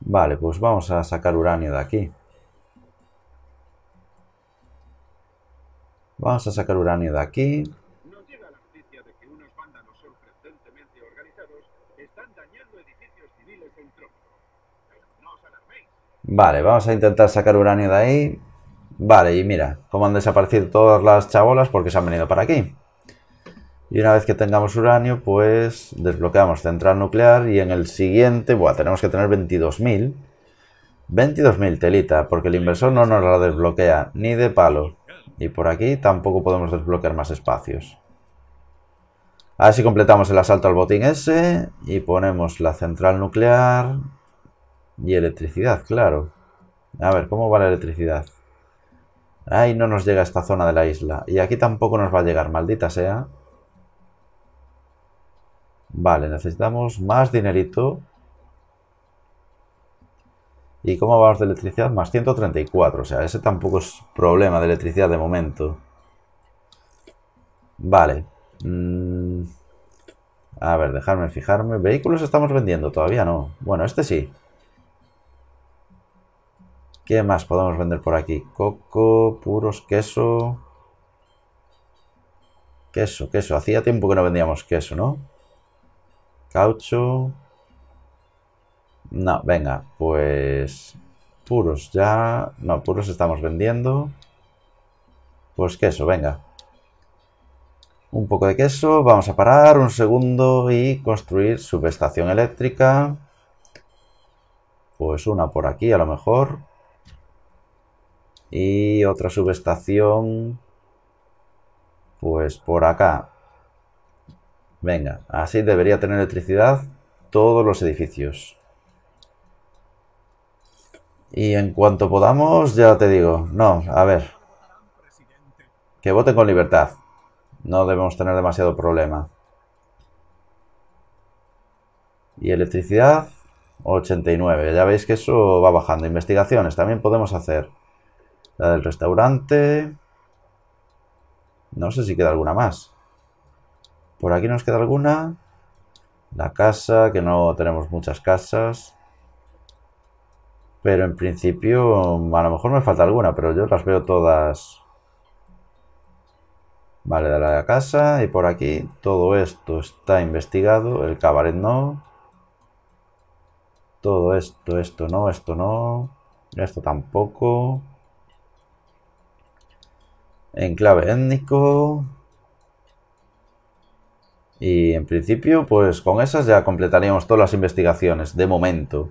Vale, pues vamos a sacar uranio de aquí. Vamos a sacar uranio de aquí. Vale, vamos a intentar sacar uranio de ahí. Vale, y mira, cómo han desaparecido todas las chabolas porque se han venido para aquí. Y una vez que tengamos uranio, pues desbloqueamos central nuclear y en el siguiente, bueno, tenemos que tener 22.000. 22.000 telita, porque el inversor no nos la desbloquea ni de palo. Y por aquí tampoco podemos desbloquear más espacios. Así completamos el asalto al botín S. Y ponemos la central nuclear. Y electricidad, claro. A ver, ¿cómo va la electricidad? Ahí no nos llega esta zona de la isla. Y aquí tampoco nos va a llegar, maldita sea. Vale, necesitamos más dinerito. ¿Y cómo vamos de electricidad? Más 134. O sea, ese tampoco es problema de electricidad de momento. Vale. Mm, a ver, dejarme fijarme. Vehículos estamos vendiendo, todavía no. Bueno, este sí. ¿Qué más podemos vender por aquí? Coco, puros, queso. Queso, queso. Hacía tiempo que no vendíamos queso, ¿no? Caucho. No, venga, pues puros ya. No, puros estamos vendiendo. Pues queso, venga un poco de queso, vamos a parar un segundo y construir subestación eléctrica. Pues una por aquí a lo mejor. Y otra subestación, pues por acá. Venga, así debería tener electricidad todos los edificios. Y en cuanto podamos, ya te digo, no, a ver. Que voten con libertad. No debemos tener demasiado problema. Y electricidad, 89. Ya veis que eso va bajando. Investigaciones también podemos hacer. La del restaurante. No sé si queda alguna más. Por aquí nos queda alguna. La casa, que no tenemos muchas casas. Pero en principio, a lo mejor me falta alguna, pero yo las veo todas Vale, de la casa y por aquí. Todo esto está investigado. El cabaret no. Todo esto, esto no, esto no. Esto tampoco. Enclave étnico. Y en principio, pues con esas ya completaríamos todas las investigaciones. De momento.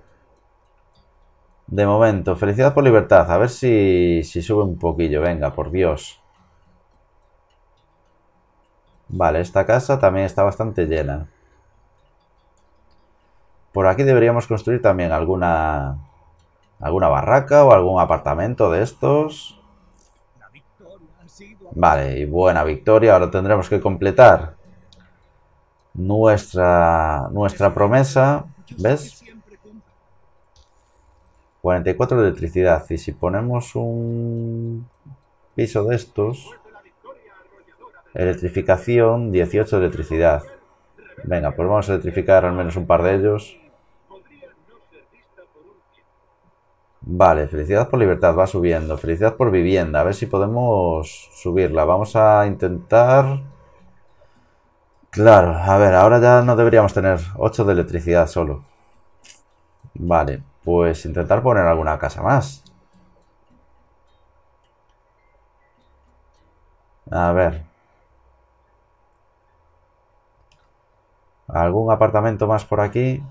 De momento. Felicidad por libertad. A ver si, si sube un poquillo. Venga, por Dios. Vale, esta casa también está bastante llena. Por aquí deberíamos construir también alguna... Alguna barraca o algún apartamento de estos. Vale, y buena victoria. Ahora tendremos que completar nuestra, nuestra promesa. ¿Ves? 44 de electricidad. Y si ponemos un piso de estos... Electrificación, 18 electricidad. Venga, pues vamos a electrificar al menos un par de ellos. Vale, felicidad por libertad, va subiendo. Felicidad por vivienda, a ver si podemos subirla. Vamos a intentar... Claro, a ver, ahora ya no deberíamos tener 8 de electricidad solo. Vale, pues intentar poner alguna casa más. A ver, ¿Algún apartamento más por aquí?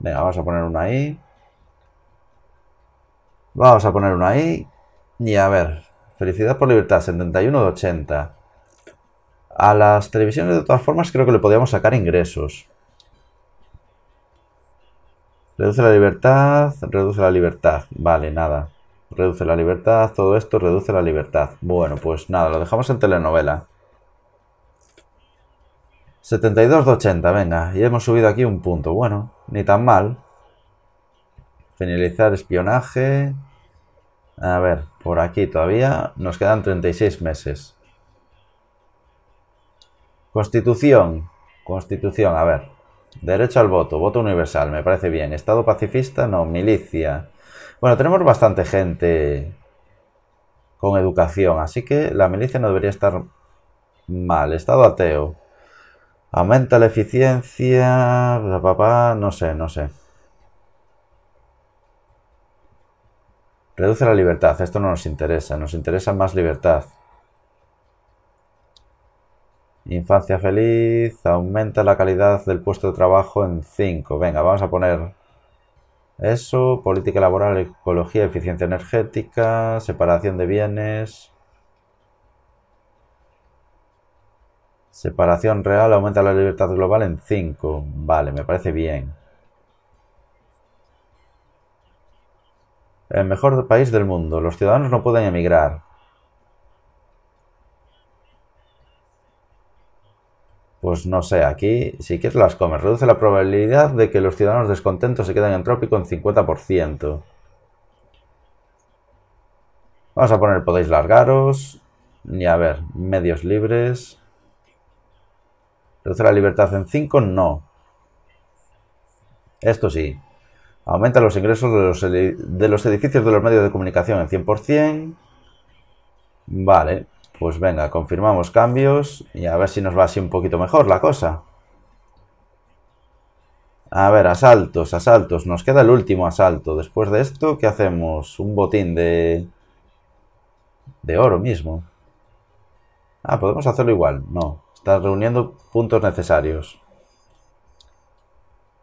Venga, vamos a poner una ahí. Vamos a poner una ahí. Y a ver, Felicidad por Libertad, 71 de 80. A las televisiones de todas formas creo que le podíamos sacar ingresos. Reduce la libertad, reduce la libertad. Vale, nada. Reduce la libertad, todo esto reduce la libertad. Bueno, pues nada, lo dejamos en telenovela. 72 de 80, venga. Y hemos subido aquí un punto. Bueno, ni tan mal. Finalizar espionaje. A ver, por aquí todavía nos quedan 36 meses. Constitución. Constitución, a ver. Derecho al voto, voto universal, me parece bien. Estado pacifista, no, milicia. Bueno, tenemos bastante gente con educación, así que la milicia no debería estar mal. Estado ateo. Aumenta la eficiencia, papá, no sé, no sé. Reduce la libertad, esto no nos interesa, nos interesa más libertad. Infancia feliz, aumenta la calidad del puesto de trabajo en 5. Venga, vamos a poner eso, política laboral, ecología, eficiencia energética, separación de bienes. Separación real aumenta la libertad global en 5. Vale, me parece bien. El mejor país del mundo. Los ciudadanos no pueden emigrar. Pues no sé, aquí si quieres las comes. Reduce la probabilidad de que los ciudadanos descontentos se queden en trópico en 50%. Vamos a poner podéis largaros. Y a ver, medios libres. Reduce la libertad en 5, no. Esto sí. Aumenta los ingresos de los, edificios de los medios de comunicación en 100%. Vale, pues venga, confirmamos cambios y a ver si nos va así un poquito mejor la cosa. A ver, asaltos, asaltos. Nos queda el último asalto. Después de esto, ¿qué hacemos? Un botín de... De oro mismo. Ah, podemos hacerlo igual. No. Estás reuniendo puntos necesarios.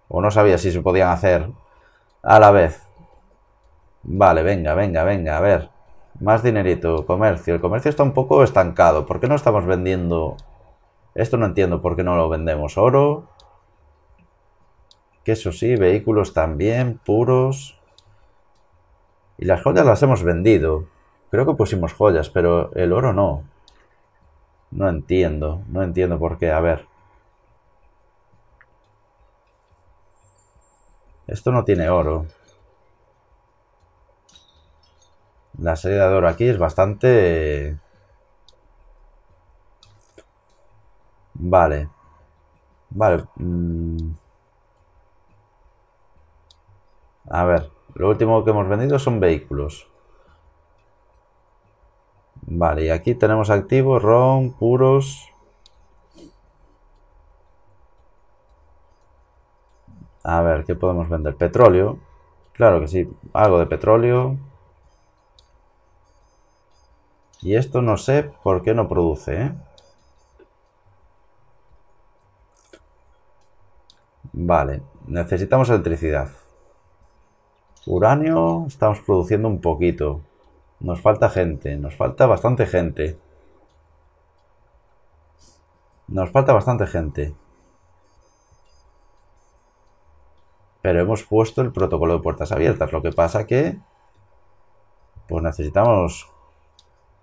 O no sabía si se podían hacer a la vez. Vale, venga, venga, venga, a ver. Más dinerito, comercio. El comercio está un poco estancado. ¿Por qué no estamos vendiendo? Esto no entiendo. ¿Por qué no lo vendemos? Oro. Que eso sí, vehículos también, puros. Y las joyas las hemos vendido. Creo que pusimos joyas, pero el oro no. No entiendo, no entiendo por qué. A ver. Esto no tiene oro. La salida de oro aquí es bastante... Vale. Vale. Mm. A ver, lo último que hemos vendido son vehículos. Vale, y aquí tenemos activos ron, puros. A ver, ¿qué podemos vender? Petróleo. Claro que sí, algo de petróleo. Y esto no sé por qué no produce, ¿eh? Vale, necesitamos electricidad. Uranio, estamos produciendo un poquito. Nos falta gente, nos falta bastante gente. Nos falta bastante gente. Pero hemos puesto el protocolo de puertas abiertas. Lo que pasa que... Pues necesitamos...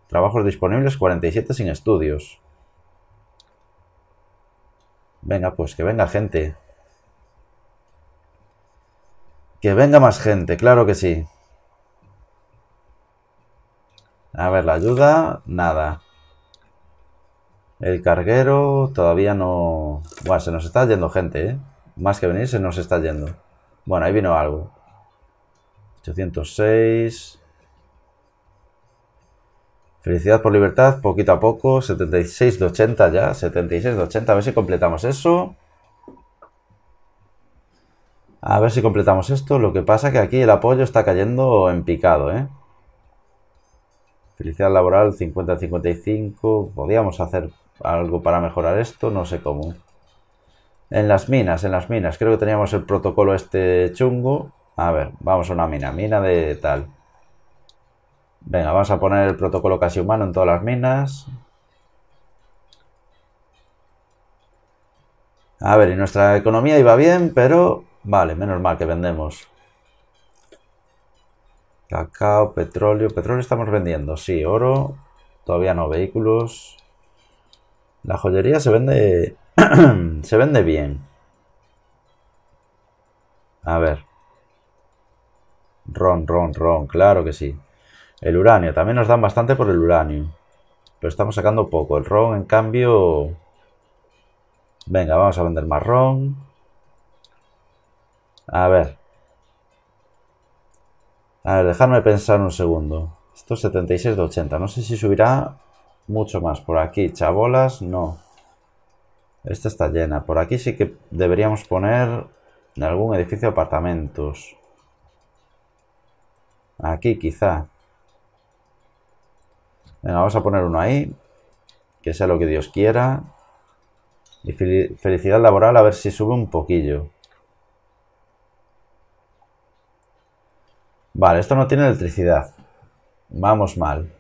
Trabajos disponibles 47 sin estudios. Venga, pues que venga gente. Que venga más gente, claro que sí. A ver, la ayuda, nada. El carguero todavía no... Bueno, se nos está yendo gente, ¿eh? Más que venir, se nos está yendo. Bueno, ahí vino algo. 806. Felicidad por libertad, poquito a poco. 76 de 80 ya. 76 de 80. A ver si completamos eso. A ver si completamos esto. Lo que pasa que aquí el apoyo está cayendo en picado, ¿eh? Felicidad laboral 50-55. Podíamos hacer algo para mejorar esto, no sé cómo. En las minas, en las minas. Creo que teníamos el protocolo este chungo. A ver, vamos a una mina, mina de tal. Venga, vamos a poner el protocolo casi humano en todas las minas. A ver, y nuestra economía iba bien, pero... Vale, menos mal que vendemos. Cacao, petróleo. Petróleo estamos vendiendo, sí. Oro, todavía no. Vehículos. La joyería se vende... se vende bien. A ver. Ron, ron, ron. Claro que sí. El uranio. También nos dan bastante por el uranio. Pero estamos sacando poco. El ron, en cambio... Venga, vamos a vender más ron. A ver. A ver, dejadme pensar un segundo. Esto es 76 de 80. No sé si subirá mucho más. Por aquí, chabolas, no. Esta está llena. Por aquí sí que deberíamos poner algún edificio de apartamentos. Aquí quizá. Venga, vamos a poner uno ahí. Que sea lo que Dios quiera. Y felicidad laboral a ver si sube un poquillo. Vale, esto no tiene electricidad. Vamos mal.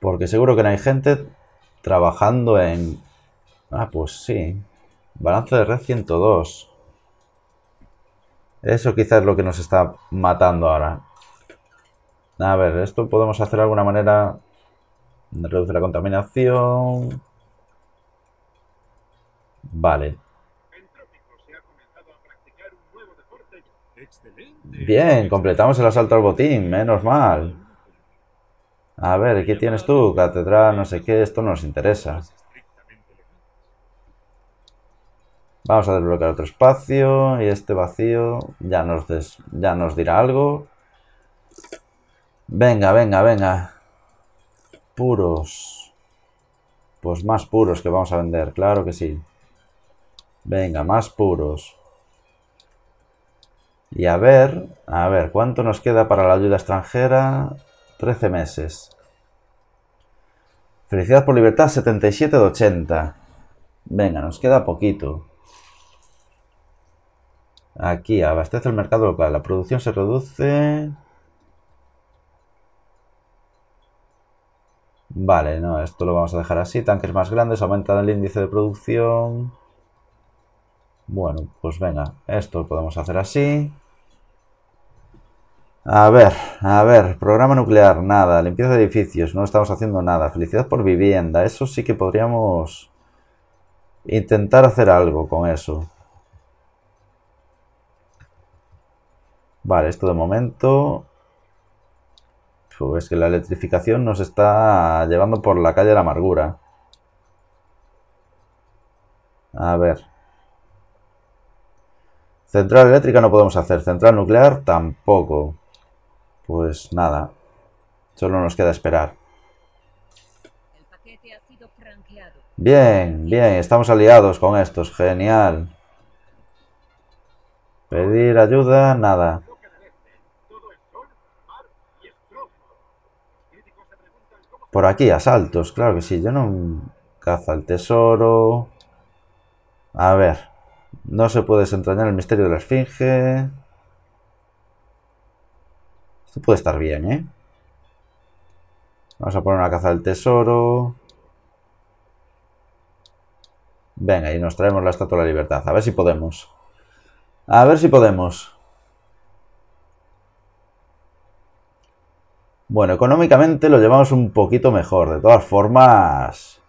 Porque seguro que no hay gente trabajando en... Ah, pues sí. Balance de red 102. Eso quizás es lo que nos está matando ahora. A ver, esto podemos hacer de alguna manera... Reduce la contaminación. Vale. Bien, completamos el asalto al botín, menos mal. A ver, ¿qué tienes tú? Catedral, no sé qué, esto no nos interesa. Vamos a desbloquear otro espacio y este vacío ya nos, ya nos dirá algo. Venga, venga, venga. Puros. Pues más puros que vamos a vender, claro que sí. Venga, más puros. Y a ver, a ver, ¿cuánto nos queda para la ayuda extranjera? 13 meses. Felicidad por libertad, 77 de 80. Venga, nos queda poquito. Aquí, abastece el mercado local. La producción se reduce... Vale, no, esto lo vamos a dejar así. Tanques más grandes, aumentan el índice de producción. Bueno, pues venga, esto lo podemos hacer así. A ver, a ver, programa nuclear, nada, limpieza de edificios, no estamos haciendo nada. Felicidad por vivienda, eso sí que podríamos intentar hacer algo con eso. Vale, esto de momento... Pues que la electrificación nos está llevando por la calle de la amargura. A ver, Central eléctrica no podemos hacer, central nuclear tampoco. Pues nada, solo nos queda esperar. Bien, bien, estamos aliados con estos, genial. Pedir ayuda, nada. Por aquí, asaltos, claro que sí, yo no... Caza el tesoro... A ver, no se puede desentrañar el misterio de la esfinge. Esto puede estar bien, ¿eh? Vamos a poner una caza del tesoro. Venga, y nos traemos la estatua de la libertad. A ver si podemos. A ver si podemos. Bueno, económicamente lo llevamos un poquito mejor. De todas formas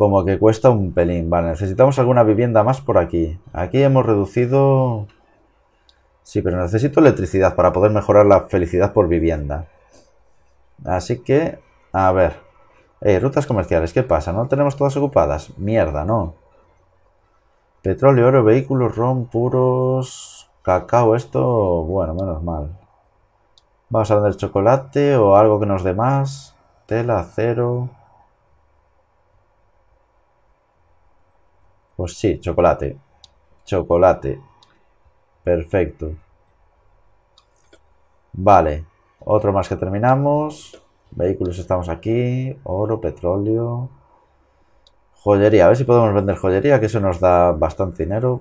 como que cuesta un pelín. Vale, necesitamos alguna vivienda más por aquí. Aquí hemos reducido... Sí, pero necesito electricidad para poder mejorar la felicidad por vivienda. Así que, a ver. Eh, rutas comerciales, ¿qué pasa? ¿No tenemos todas ocupadas? Mierda, no. Petróleo, oro, vehículos, ron, puros... Cacao, esto... Bueno, menos mal. Vamos a el chocolate o algo que nos dé más. Tela, acero... Pues sí, chocolate. Chocolate. Perfecto. Vale. Otro más que terminamos. Vehículos estamos aquí. Oro, petróleo. Joyería. A ver si podemos vender joyería, que eso nos da bastante dinero.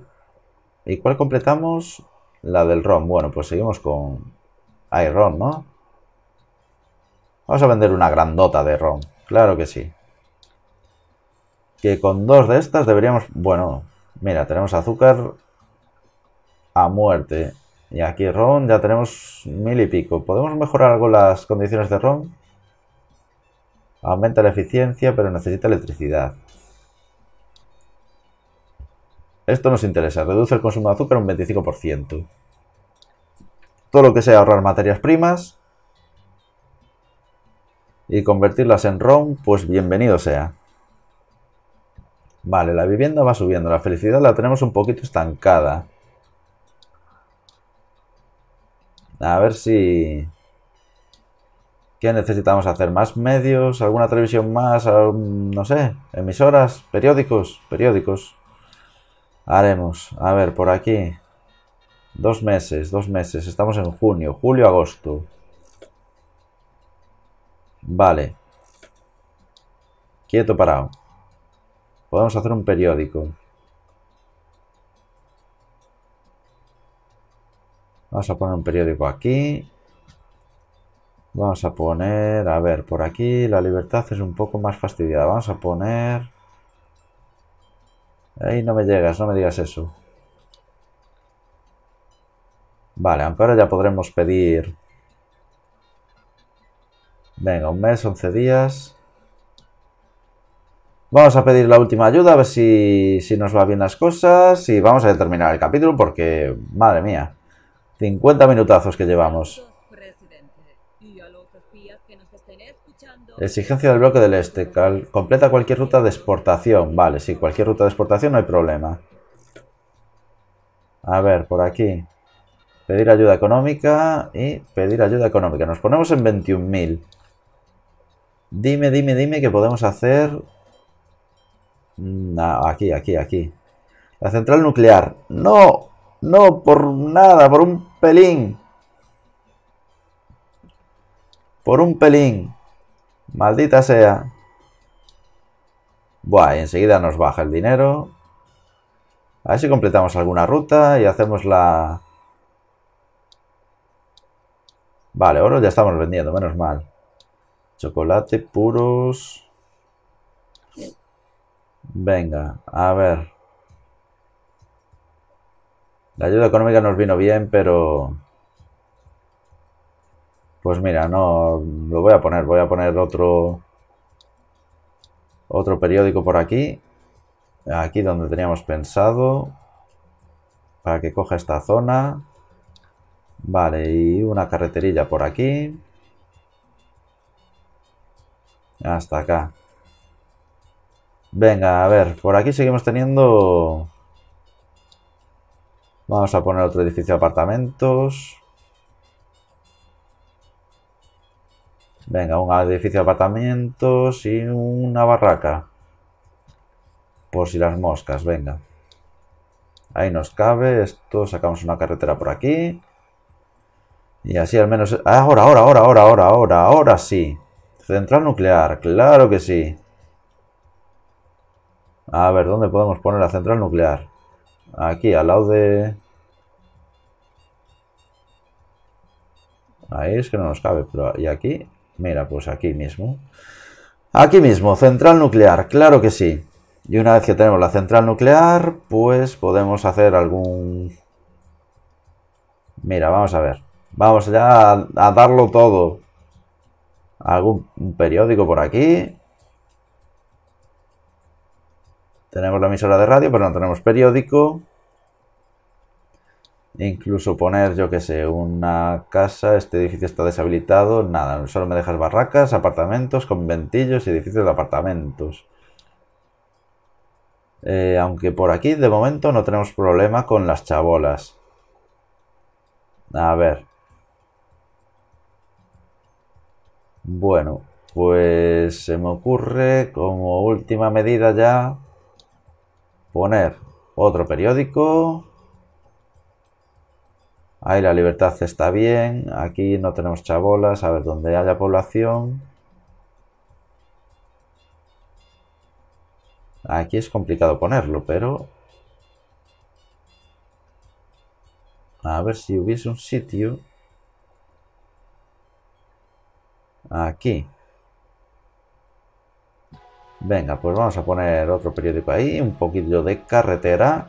¿Y cuál completamos? La del ROM. Bueno, pues seguimos con... Hay ROM, ¿no? Vamos a vender una grandota de ROM. Claro que sí. Que con dos de estas deberíamos... Bueno, mira, tenemos azúcar a muerte. Y aquí ron ya tenemos mil y pico. ¿Podemos mejorar algo las condiciones de ron? Aumenta la eficiencia, pero necesita electricidad. Esto nos interesa. Reduce el consumo de azúcar un 25%. Todo lo que sea ahorrar materias primas y convertirlas en ron, pues bienvenido sea. Vale, la vivienda va subiendo. La felicidad la tenemos un poquito estancada. A ver si... ¿Qué necesitamos hacer? ¿Más medios? ¿Alguna televisión más? No sé. ¿Emisoras? ¿Periódicos? Periódicos. Haremos. A ver, por aquí. Dos meses, dos meses. Estamos en junio, julio, agosto. Vale. Quieto parado. Podemos hacer un periódico. Vamos a poner un periódico aquí. Vamos a poner, a ver, por aquí la libertad es un poco más fastidiada. Vamos a poner... Ahí no me llegas, no me digas eso. Vale, aunque ahora ya podremos pedir... Venga, un mes, 11 días. Vamos a pedir la última ayuda, a ver si, nos va bien las cosas. Y vamos a terminar el capítulo porque, madre mía, 50 minutazos que llevamos. Exigencia del bloque del este. completa cualquier ruta de exportación. Vale, sí, cualquier ruta de exportación no hay problema. A ver, por aquí. Pedir ayuda económica y pedir ayuda económica. Nos ponemos en 21.000. Dime, dime, dime que podemos hacer no, aquí, aquí, aquí. La central nuclear. No, no, por nada, por un pelín. Por un pelín. Maldita sea. Buah, y enseguida nos baja el dinero. A ver si completamos alguna ruta y hacemos la... Vale, oro ya estamos vendiendo, menos mal. Chocolate puros. Venga, a ver. La ayuda económica nos vino bien, pero... Pues mira, no... Lo voy a poner. Voy a poner otro... Otro periódico por aquí. Aquí donde teníamos pensado. Para que coja esta zona. Vale, y una carreterilla por aquí. Hasta acá. Venga, a ver, por aquí seguimos teniendo... Vamos a poner otro edificio de apartamentos. Venga, un edificio de apartamentos y una barraca. Por si las moscas, venga. Ahí nos cabe esto, sacamos una carretera por aquí. Y así al menos... Ahora, ahora, ahora, ahora, ahora, ahora, ahora sí. Central nuclear, claro que sí. A ver, ¿dónde podemos poner la central nuclear? Aquí, al lado de... Ahí es que no nos cabe, pero... ¿Y aquí? Mira, pues aquí mismo. Aquí mismo, central nuclear, claro que sí. Y una vez que tenemos la central nuclear, pues podemos hacer algún... Mira, vamos a ver. Vamos ya a, a darlo todo. Algún periódico por aquí. Tenemos la emisora de radio, pero no tenemos periódico. E incluso poner, yo qué sé, una casa, este edificio está deshabilitado, nada, solo me dejas barracas, apartamentos, conventillos y edificios de apartamentos. Eh, aunque por aquí de momento no tenemos problema con las chabolas. A ver. Bueno, pues se me ocurre como última medida ya Poner otro periódico. Ahí la libertad está bien. Aquí no tenemos chabolas. A ver, dónde haya población. Aquí es complicado ponerlo, pero... A ver si hubiese un sitio. Aquí. Venga, pues vamos a poner otro periódico ahí, un poquillo de carretera.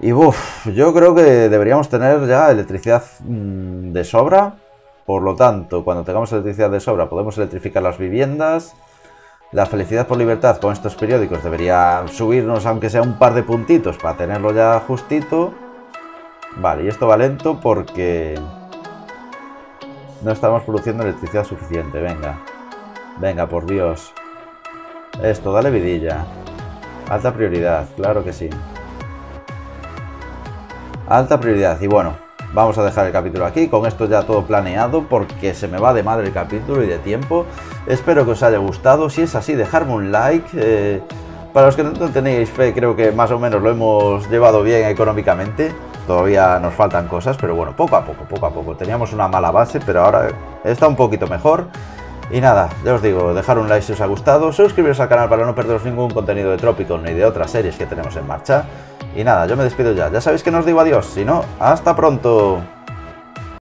Y uff, yo creo que deberíamos tener ya electricidad mm, de sobra. Por lo tanto, cuando tengamos electricidad de sobra podemos electrificar las viviendas. La felicidad por libertad con estos periódicos debería subirnos aunque sea un par de puntitos para tenerlo ya justito. Vale, y esto va lento porque no estamos produciendo electricidad suficiente. Venga, venga, por Dios. Esto, dale vidilla. Alta prioridad, claro que sí. Alta prioridad. Y bueno, vamos a dejar el capítulo aquí. Con esto ya todo planeado porque se me va de madre el capítulo y de tiempo. Espero que os haya gustado. Si es así, dejadme un like. Eh, para los que no tenéis fe, creo que más o menos lo hemos llevado bien económicamente. Todavía nos faltan cosas, pero bueno, poco a poco, poco a poco. Teníamos una mala base, pero ahora está un poquito mejor. Y nada, ya os digo, dejar un like si os ha gustado, suscribiros al canal para no perderos ningún contenido de trópico ni de otras series que tenemos en marcha. Y nada, yo me despido ya. Ya sabéis que no os digo adiós, sino hasta pronto.